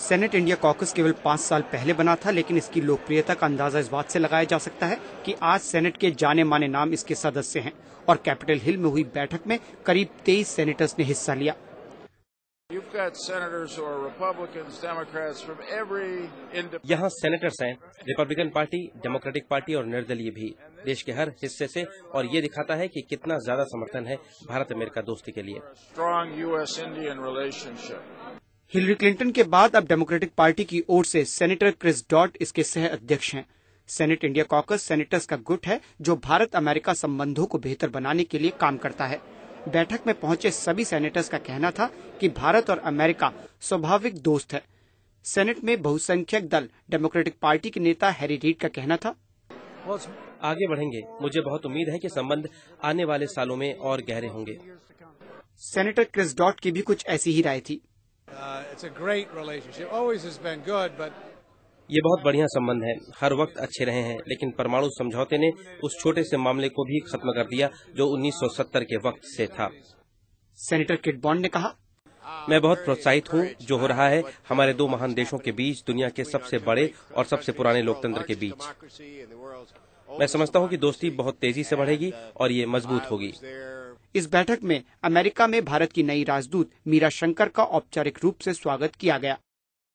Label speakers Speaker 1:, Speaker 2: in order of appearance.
Speaker 1: Senate India caucus केवल पांच साल पहले बना था लेकिन इसकी लोकप्रियता का अंदाजा इस बात से लगाया जा सकता है कि आज सेनेट के जाने माने नाम इसके सदस्य हैं और कैपिटल हिल में हुई बैठक में करीब तेईस सेनेटर्स ने हिस्सा लिया
Speaker 2: यहाँ सेनेटर्स हैं रिपब्लिकन पार्टी डेमोक्रेटिक पार्टी और निर्दलीय भी देश के हर हिस्से से और ये दिखाता है कि कितना ज्यादा समर्थन है भारत अमेरिका दोस्ती के लिए हिलरी क्लिंटन
Speaker 1: के बाद अब डेमोक्रेटिक पार्टी की ओर से सेनेटर क्रिस डॉट इसके सह अध्यक्ष हैं सेनेट इंडिया कॉकस सेनेटर्स का गुट है जो भारत अमेरिका संबंधों को बेहतर बनाने के लिए काम करता है बैठक में पहुंचे सभी सेनेटर्स का कहना था कि भारत और अमेरिका स्वाभाविक दोस्त है सेनेट में बहुसंख्यक दल डेमोक्रेटिक पार्टी के नेता हैरी रीड का कहना था
Speaker 2: आगे बढ़ेंगे मुझे बहुत उम्मीद है कि संबंध आने वाले सालों में और गहरे होंगे
Speaker 1: सेनेटर क्रिस डॉट की भी कुछ ऐसी ही राय थी
Speaker 3: it's a great relationship. Always has been good, but
Speaker 2: ये बहुत बढ़िया संबंध है हर वक्त अच्छे रहे हैं लेकिन परमाणु समझौते ने उस छोटे से मामले को भी खत्म कर दिया जो 1970 के वक्त से था
Speaker 1: सेनेटर किट बॉन्ड ने कहा
Speaker 2: मैं बहुत प्रोत्साहित हूँ जो हो रहा है हमारे दो महान देशों के बीच दुनिया के सबसे बड़े और सबसे पुराने लोकतंत्र के बीच मैं समझता हूँ कि दोस्ती बहुत तेजी से बढ़ेगी और ये मजबूत होगी इस
Speaker 1: बैठक में अमेरिका में भारत की नई राजदूत मीरा शंकर का औपचारिक रूप से स्वागत किया गया